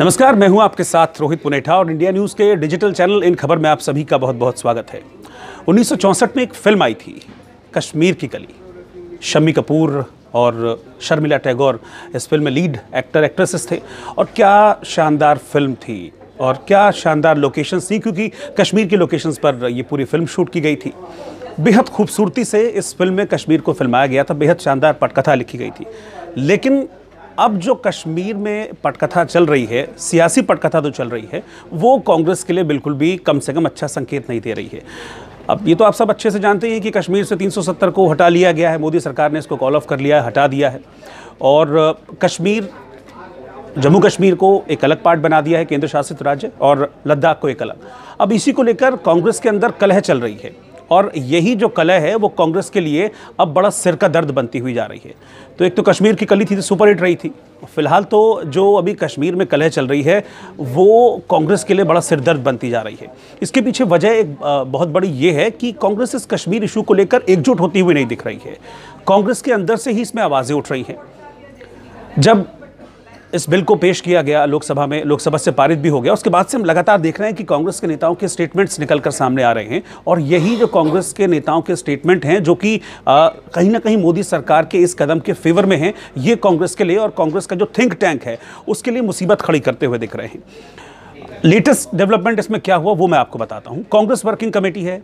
नमस्कार मैं हूं आपके साथ रोहित पुनेठा और इंडिया न्यूज़ के डिजिटल चैनल इन खबर में आप सभी का बहुत बहुत स्वागत है उन्नीस में एक फिल्म आई थी कश्मीर की कली शम्मी कपूर और शर्मिला टैगोर इस फिल्म में लीड एक्टर एक्ट्रेसेस थे और क्या शानदार फिल्म थी और क्या शानदार लोकेशंस थी क्योंकि कश्मीर की लोकेशंस पर ये पूरी फिल्म शूट की गई थी बेहद खूबसूरती से इस फिल्म में कश्मीर को फिल्माया गया था बेहद शानदार पटकथा लिखी गई थी लेकिन अब जो कश्मीर में पटकथा चल रही है सियासी पटकथा तो चल रही है वो कांग्रेस के लिए बिल्कुल भी कम से कम अच्छा संकेत नहीं दे रही है अब ये तो आप सब अच्छे से जानते हैं कि कश्मीर से 370 को हटा लिया गया है मोदी सरकार ने इसको कॉल ऑफ कर लिया है हटा दिया है और कश्मीर जम्मू कश्मीर को एक अलग पार्ट बना दिया है केंद्र शासित राज्य और लद्दाख को एक अलग अब इसी को लेकर कांग्रेस के अंदर कलह चल रही है और यही जो कलह है वो कांग्रेस के लिए अब बड़ा सिर का दर्द बनती हुई जा रही है तो एक तो कश्मीर की कली थी तो सुपर हिट रही थी फिलहाल तो जो अभी कश्मीर में कलह चल रही है वो कांग्रेस के लिए बड़ा सिरदर्द बनती जा रही है इसके पीछे वजह एक बहुत बड़ी ये है कि कांग्रेस इस कश्मीर इशू को लेकर एकजुट होती हुई नहीं दिख रही है कांग्रेस के अंदर से ही इसमें आवाज़ें उठ रही हैं जब इस बिल को पेश किया गया लोकसभा में लोकसभा से पारित भी हो गया उसके बाद से हम लगातार देख रहे हैं कि कांग्रेस के नेताओं के स्टेटमेंट्स निकल कर सामने आ रहे हैं और यही जो कांग्रेस के नेताओं के स्टेटमेंट हैं जो कि कहीं ना कहीं मोदी सरकार के इस कदम के फेवर में हैं ये कांग्रेस के लिए और कांग्रेस का जो थिंक टैंक है उसके लिए मुसीबत खड़ी करते हुए दिख रहे हैं लेटेस्ट डेवलपमेंट इसमें क्या हुआ वो मैं आपको बताता हूँ कांग्रेस वर्किंग कमेटी है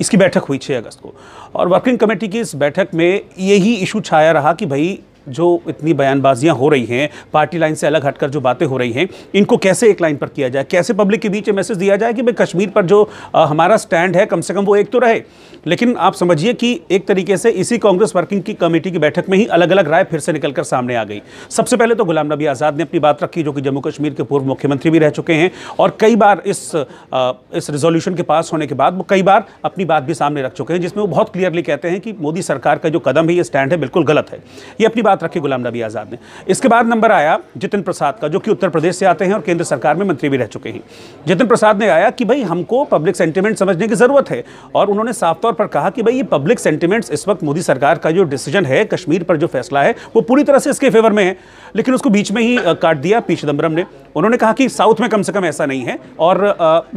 इसकी बैठक हुई छः अगस्त को और वर्किंग कमेटी की इस बैठक में यही इशू छाया रहा कि भाई जो इतनी बयानबाजियां हो रही हैं पार्टी लाइन से अलग हटकर जो बातें हो रही हैं इनको कैसे एक लाइन पर किया जाए कैसे पब्लिक के बीच ये मैसेज दिया जाए कि भाई कश्मीर पर जो आ, हमारा स्टैंड है कम से कम वो एक तो रहे लेकिन आप समझिए कि एक तरीके से इसी कांग्रेस वर्किंग की कमेटी की बैठक में ही अलग अलग राय फिर से निकल कर सामने आ गई सबसे पहले तो गुलाम नबी आज़ाद ने अपनी बात रखी जो कि जम्मू कश्मीर के पूर्व मुख्यमंत्री भी रह चुके हैं और कई बार इस इस रेजोल्यूशन के पास होने के बाद वो कई बार अपनी बात भी सामने रख चुके हैं जिसमें वो बहुत क्लियरली कहते हैं कि मोदी सरकार का जो कदम है ये स्टैंड है बिल्कुल गलत है ये अपनी बात रखी गुलाम नबी आज़ाद ने इसके बाद नंबर आया जितिन प्रसाद का जो कि उत्तर प्रदेश से आते हैं और केंद्र सरकार में मंत्री भी रह चुके हैं जितिन प्रसाद ने आया कि भाई हमको पब्लिक सेंटिमेंट समझने की ज़रूरत है और उन्होंने साफ तौर पर कहा कि भाई ये पब्लिक सेंटिमेंट्स इस वक्त मोदी सरकार का जो डिसीजन है कश्मीर पर जो फैसला है वो पूरी तरह से इसके फेवर में है लेकिन उसको बीच में ही काट दिया पी चिदम्बरम ने उन्होंने कहा कि साउथ में कम से कम ऐसा नहीं है और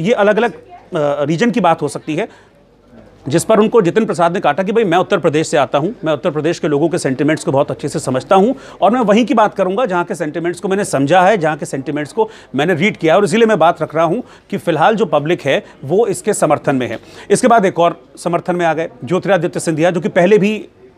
ये अलग अलग रीजन की बात हो सकती है जिस पर उनको जितिन प्रसाद ने था कि भाई मैं उत्तर प्रदेश से आता हूँ मैं उत्तर प्रदेश के लोगों के सेंटिमेंट्स को बहुत अच्छे से समझता हूँ और मैं वहीं की बात करूँगा जहाँ के सेंटिमेंट्स को मैंने समझा है जहाँ के सेंटिमेंट्स को मैंने रीड किया और इसीलिए मैं बात रख रहा हूँ कि फिलहाल जो पब्लिक है वो इसके समर्थन में है इसके बाद एक और समर्थन में आ गए ज्योतिरादित्य सिंधिया जो कि पहले भी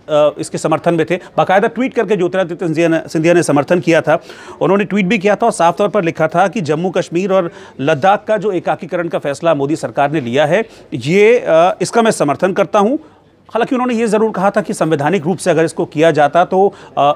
इसके समर्थन में थे बाकायदा ट्वीट करके ज्योतिरादित्य सिंधिया ने सिंधिया ने समर्थन किया था उन्होंने ट्वीट भी किया था और साफ तौर पर लिखा था कि जम्मू कश्मीर और लद्दाख का जो एकाकीकरण का फैसला मोदी सरकार ने लिया है ये इसका मैं समर्थन करता हूँ हालांकि उन्होंने ये ज़रूर कहा था कि संवैधानिक रूप से अगर इसको किया जाता तो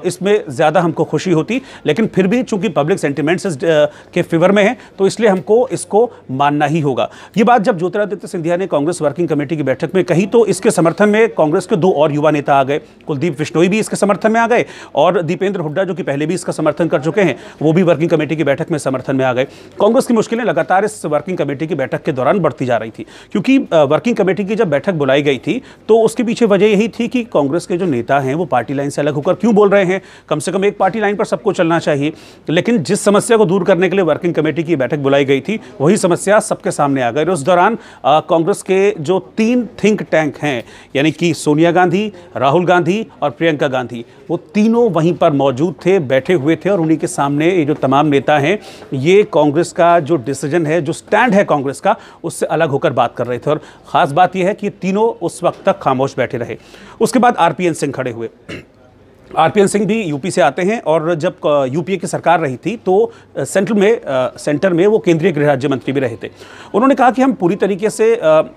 इसमें ज़्यादा हमको खुशी होती लेकिन फिर भी चूंकि पब्लिक सेंटिमेंट्स के फेवर में है तो इसलिए हमको इसको मानना ही होगा ये बात जब ज्योतिरादित्य सिंधिया ने कांग्रेस वर्किंग कमेटी की बैठक में कही तो इसके समर्थन में कांग्रेस के दो और युवा नेता आ गए कुलदीप बिश्नोई भी इसके समर्थन में आ गए और दीपेंद्र हुड्डा जो कि पहले भी इसका समर्थन कर चुके हैं वो भी वर्किंग कमेटी की बैठक में समर्थन में आ गए कांग्रेस की मुश्किलें लगातार इस वर्किंग कमेटी की बैठक के दौरान बढ़ती जा रही थी क्योंकि वर्किंग कमेटी की जब बैठक बुलाई गई थी तो उसके उसके पीछे वजह यही थी कि कांग्रेस के जो नेता हैं वो पार्टी लाइन से अलग होकर क्यों बोल रहे हैं कम से कम एक पार्टी लाइन पर सबको चलना चाहिए लेकिन जिस समस्या को दूर करने के लिए वर्किंग कमेटी की बैठक बुलाई गई थी वही समस्या सबके सामने आ गई उस दौरान कांग्रेस के जो तीन थिंक टैंक हैं यानी कि सोनिया गांधी राहुल गांधी और प्रियंका गांधी वो तीनों वहीं पर मौजूद थे बैठे हुए थे और उन्हीं के सामने ये जो तमाम नेता हैं ये कांग्रेस का जो डिसीजन है जो स्टैंड है कांग्रेस का उससे अलग होकर बात कर रहे थे और ख़ास बात यह है कि तीनों उस वक्त तक खामोश बैठे रहे उसके बाद आरपीएन सिंह खड़े हुए आरपीएन सिंह भी यूपी से आते हैं और जब यूपीए की सरकार रही थी तो सेंट्रल में सेंटर में वो केंद्रीय गृह राज्य मंत्री भी रहे थे उन्होंने कहा कि हम पूरी तरीके से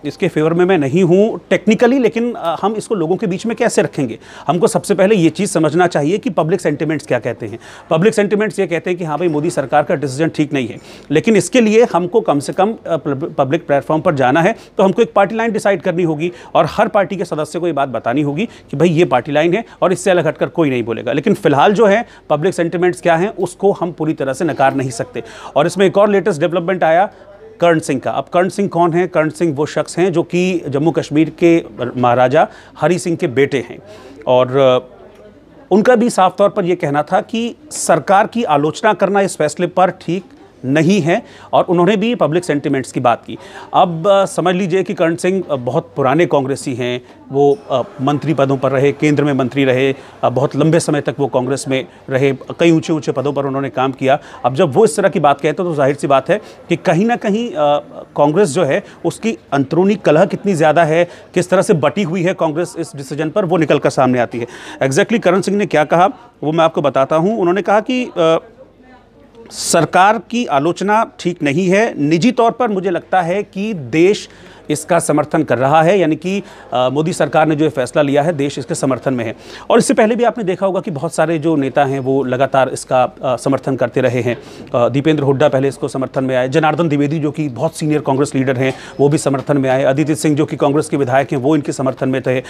इसके फेवर में मैं नहीं हूँ टेक्निकली लेकिन हम इसको लोगों के बीच में कैसे रखेंगे हमको सबसे पहले ये चीज़ समझना चाहिए कि पब्लिक सेंटिमेंट्स क्या कहते हैं पब्लिक सेंटिमेंट्स ये कहते हैं कि हाँ भाई मोदी सरकार का डिसीजन ठीक नहीं है लेकिन इसके लिए हमको कम से कम पब्लिक प्लेटफॉर्म पर जाना है तो हमको एक पार्टी लाइन डिसाइड करनी होगी और हर पार्टी के सदस्य को ये बात बतानी होगी कि भाई ये पार्टी लाइन है और इससे अलग हटकर कोई कोई नहीं बोलेगा लेकिन फिलहाल जो है पब्लिक सेंटिमेंट्स क्या हैं उसको हम पूरी तरह से नकार नहीं सकते और इसमें एक और लेटेस्ट डेवलपमेंट आया कर्ण सिंह का अब कर्ण सिंह कौन है कर्ण सिंह वो शख्स हैं जो कि जम्मू कश्मीर के महाराजा हरी सिंह के बेटे हैं और उनका भी साफ तौर पर यह कहना था कि सरकार की आलोचना करना इस फैसले पर ठीक नहीं हैं और उन्होंने भी पब्लिक सेंटिमेंट्स की बात की अब समझ लीजिए कि करण सिंह बहुत पुराने कांग्रेसी हैं वो मंत्री पदों पर रहे केंद्र में मंत्री रहे बहुत लंबे समय तक वो कांग्रेस में रहे कई ऊंचे ऊंचे पदों पर उन्होंने काम किया अब जब वो इस तरह की बात कहते हैं तो, तो जाहिर सी बात है कि कहीं ना कहीं कांग्रेस जो है उसकी अंतरूनी कलह कितनी ज़्यादा है किस तरह से बटी हुई है कांग्रेस इस डिसीजन पर वो निकल कर सामने आती है एग्जैक्टली exactly करण सिंह ने क्या कहा वो मैं आपको बताता हूँ उन्होंने कहा कि सरकार की आलोचना ठीक नहीं है निजी तौर पर मुझे लगता है कि देश इसका समर्थन कर रहा है यानी कि मोदी सरकार ने जो फैसला लिया है देश इसके समर्थन में है और इससे पहले भी आपने देखा होगा कि बहुत सारे जो नेता हैं वो लगातार इसका आ, समर्थन करते रहे हैं दीपेंद्र हुड्डा पहले इसको समर्थन में आए जनार्दन द्विवेदी जो कि बहुत सीनियर कांग्रेस लीडर हैं वो भी समर्थन में आए अदिति सिंह जो कि कांग्रेस के विधायक हैं वो इनके समर्थन में थे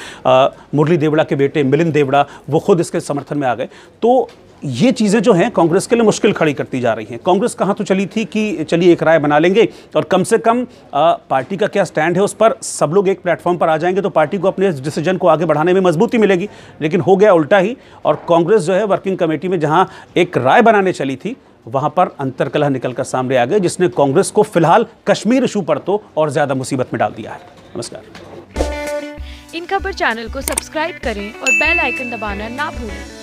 मुरली देवड़ा के बेटे मिलिंद देवड़ा वो खुद इसके समर्थन में आ गए तो ये चीज़ें जो हैं कांग्रेस के लिए मुश्किल खड़ी करती जा रही हैं कांग्रेस कहाँ तो चली थी कि चलिए एक राय बना लेंगे और कम से कम आ, पार्टी का क्या स्टैंड है उस पर सब लोग एक प्लेटफॉर्म पर आ जाएंगे तो पार्टी को अपने डिसीजन को आगे बढ़ाने में मजबूती मिलेगी लेकिन हो गया उल्टा ही और कांग्रेस जो है वर्किंग कमेटी में जहाँ एक राय बनाने चली थी वहाँ पर अंतरकलह निकल कर सामने आ गए जिसने कांग्रेस को फिलहाल कश्मीर इशू पर तो और ज़्यादा मुसीबत में डाल दिया है नमस्कार इन खबर चैनल को सब्सक्राइब करें और बेल आइकन दबाना ना भूलें